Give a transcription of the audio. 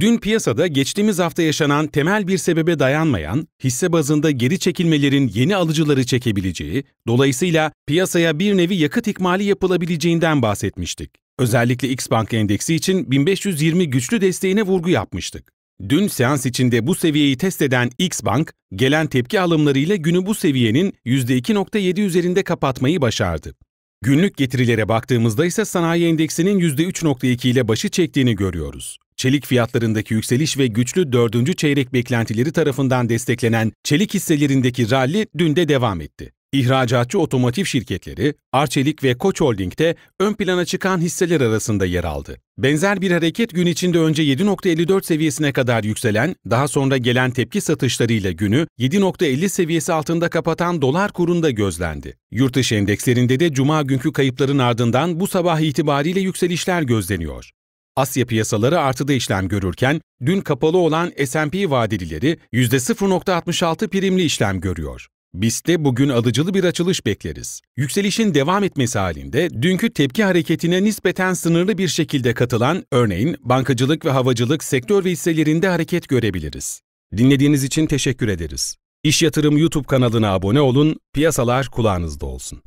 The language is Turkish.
Dün piyasada geçtiğimiz hafta yaşanan temel bir sebebe dayanmayan, hisse bazında geri çekilmelerin yeni alıcıları çekebileceği, dolayısıyla piyasaya bir nevi yakıt ikmali yapılabileceğinden bahsetmiştik. Özellikle Xbank endeksi için 1520 güçlü desteğine vurgu yapmıştık. Dün seans içinde bu seviyeyi test eden Xbank, gelen tepki alımlarıyla günü bu seviyenin %2.7 üzerinde kapatmayı başardı. Günlük getirilere baktığımızda ise sanayi endeksinin %3.2 ile başı çektiğini görüyoruz çelik fiyatlarındaki yükseliş ve güçlü dördüncü çeyrek beklentileri tarafından desteklenen çelik hisselerindeki rally dün de devam etti. İhracatçı otomotiv şirketleri, Arçelik ve Koç Holding'de ön plana çıkan hisseler arasında yer aldı. Benzer bir hareket gün içinde önce 7.54 seviyesine kadar yükselen, daha sonra gelen tepki satışlarıyla günü 7.50 seviyesi altında kapatan dolar kurunda gözlendi. Yurt dışı endekslerinde de cuma günkü kayıpların ardından bu sabah itibariyle yükselişler gözleniyor. Asya piyasaları artıda işlem görürken dün kapalı olan S&P vadelileri %0.66 primli işlem görüyor. BIST'te bugün alıcılı bir açılış bekleriz. Yükselişin devam etmesi halinde dünkü tepki hareketine nispeten sınırlı bir şekilde katılan örneğin bankacılık ve havacılık sektör ve hisselerinde hareket görebiliriz. Dinlediğiniz için teşekkür ederiz. İş Yatırım YouTube kanalına abone olun, piyasalar kulağınızda olsun.